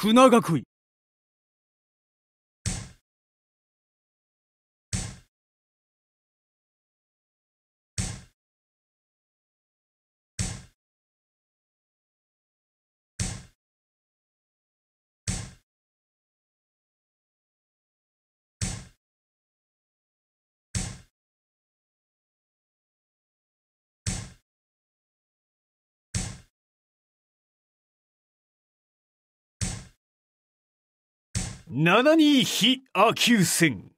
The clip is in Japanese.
船学位7二飛亜級戦。